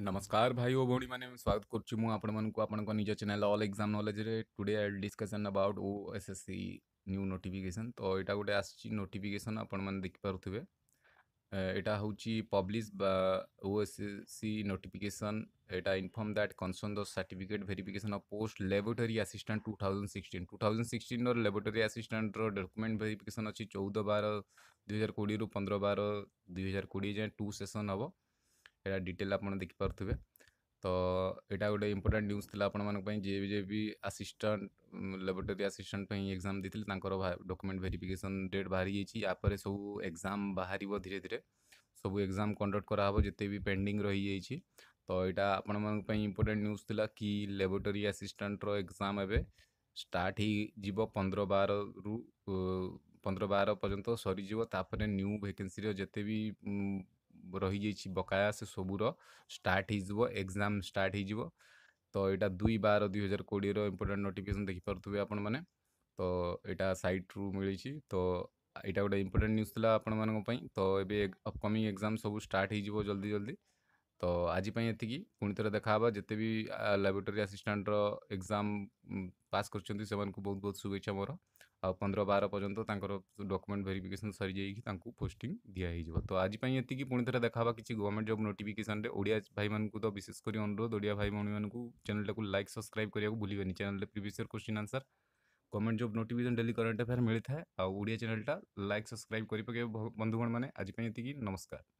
नमस्कार भाइयों भौणी मैंने स्वागत करुँ ଆପଣମାନଙ୍କୁ ଆପଣଙ୍କ ନିଜ ଚ୍ୟାନେଲ୍ ଅଲ୍ ଏକ୍ଜାମ୍ ନଲେଜ୍ରେ today I discussion about O S S C new notification ତ ଏଇଟା ଗୋଟେ ଆସିଛି ନୋଟିଫିକେସନ୍ ଆପଣମାନେ ଦେଖିପାରୁଥିବେ ଏଇଟା ହେଉଛି ପବ୍ଲିଶ ବା ଓ ଏସ୍ ସି ନୋଟିଫିକେସନ୍ ଏଇଟା inform that concern the certificate verification of post laboratory assistant two thousand sixteen two thousand ସିକ୍ସଟିନ୍ର ଲେବୋଟୋରୀ ଆସିଷ୍ଟାଣ୍ଟର ଡକ୍ୟୁମେଣ୍ଟ ଭେରିଫିକେସନ୍ ଅଛି ଚଉଦ ବାର ଦୁଇହଜାର କୋଡ଼ିଏରୁ ପନ୍ଦର ବାର ଦୁଇହଜାର କୋଡ଼ିଏ ଯାଏଁ ଟୁ ସେସନ୍ ହେବ এটা ଡିଟେଲ୍ ଆପଣ ଦେଖିପାରୁଥିବେ ତ ଏଇଟା ଗୋଟେ ଇମ୍ପୋର୍ଟାଣ୍ଟ ନ୍ୟୁଜ୍ ଥିଲା ଆପଣମାନଙ୍କ ପାଇଁ ଯିଏ ଯିଏ ବି ଆସିଷ୍ଟାଣ୍ଟ ଲାବୋରେଟୋରୀ ଆସିଷ୍ଟାଣ୍ଟ ପାଇଁ ଏକ୍ଜାମ୍ ଦେଇଥିଲେ ତାଙ୍କର ଡକୁମେଣ୍ଟ ଭେରିଫିକେସନ୍ ଡେଟ୍ ବାହାରି ଯାଇଛି ୟାପରେ ସବୁ ଏକ୍ଜାମ୍ ବାହାରିବ ଧୀରେ ଧୀରେ ସବୁ ଏକ୍ଜାମ୍ କଣ୍ଡକ୍ଟ କରାହେବ ଯେତେ ବି ପେଣ୍ଡିଂ ରହିଯାଇଛି ତ ଏଇଟା ଆପଣମାନଙ୍କ ପାଇଁ ଇମ୍ପୋର୍ଟାଣ୍ଟ ନ୍ୟୁଜ୍ ଥିଲା କି ଲାବୋରେଟୋରୀ ଆସିଷ୍ଟାଣ୍ଟର ଏକ୍ଜାମ୍ ଏବେ ଷ୍ଟାର୍ଟ ହେଇଯିବ ପନ୍ଦର ବାରରୁ ପନ୍ଦର ବାର ପର୍ଯ୍ୟନ୍ତ ସରିଯିବ ତାପରେ ନ୍ୟୁ ଭେକେନ୍ସିର ଯେତେ ବି ରହିଯାଇଛି ବକାୟା ସେ ସବୁର ଷ୍ଟାର୍ଟ ହେଇଯିବ ଏକ୍ଜାମ୍ ଷ୍ଟାର୍ଟ ହେଇଯିବ ତ ଏଇଟା ଦୁଇ ବାର ଦୁଇ ହଜାର କୋଡ଼ିଏର ଇମ୍ପୋର୍ଟାଣ୍ଟ ନୋଟିଫିକେସନ୍ ଦେଖିପାରୁଥିବେ ଆପଣମାନେ ତ ଏଇଟା ସାଇଟ୍ରୁ ମିଳିଛି ତ ଏଇଟା ଗୋଟେ ଇମ୍ପୋର୍ଟାଣ୍ଟ ନ୍ୟୁଜ୍ ଥିଲା ଆପଣମାନଙ୍କ ପାଇଁ ତ ଏବେ ଅପକମିଂ ଏକ୍ଜାମ୍ ସବୁ ଷ୍ଟାର୍ଟ ହେଇଯିବ ଜଲ୍ଦି ଜଲ୍ଦି ତ ଆଜି ପାଇଁ ଏତିକି ପୁଣି ଥରେ ଦେଖାହେବା ଯେତେ ବି ଲାବୋରେଟୋରୀ ଆସିଷ୍ଟାଣ୍ଟର ଏକ୍ଜାମ୍ ପାସ୍ କରିଛନ୍ତି ସେମାନଙ୍କୁ ବହୁତ ବହୁତ ଶୁଭେଚ୍ଛା ମୋର ଆଉ ପନ୍ଦର ବାର ପର୍ଯ୍ୟନ୍ତ ତାଙ୍କର ଡକୁମେଣ୍ଟ ଭେରିଫିକେସନ୍ ସରିଯାଇକି ତାଙ୍କୁ ପୋଷ୍ଟିଂ ଦିଆହେଇଯିବ ତ ଆଜି ପାଇଁ ଏତିକି ପୁଣି ଥରେ ଦେଖାହେବା କିଛି ଗଭର୍ଣ୍ଣମେଣ୍ଟ ଜବ୍ ନୋଟିଫିକେସନ୍ରେ ଓଡ଼ିଆ ଭାଇମାନଙ୍କୁ ତ ବିଶେଷ କରି ଅନୁରୋଧ ଓଡ଼ିଆ ଭାଇ ଭଉଣୀମାନଙ୍କୁ ଚ୍ୟାନେଲ୍ଟାକୁ ଲାଇକ୍ ସବସ୍କ୍ରାଇବ୍ କରିବାକୁ ଭୁଲିବେନି ଚ୍ୟାନେଲ୍ରେ previous year question answer government job notification daily current affair ମିଳିଥାଏ ଆଉ ଓଡ଼ିଆ ଚ୍ୟାନେଲ୍ଟା ଲାଇକ୍ ସବସ୍କ୍ରାଇବ୍ କରିପକାଇବେ ବନ୍ଧୁଗଣମାନେ ଆଜି ପାଇଁ ଏତିକି ନମସ୍କାର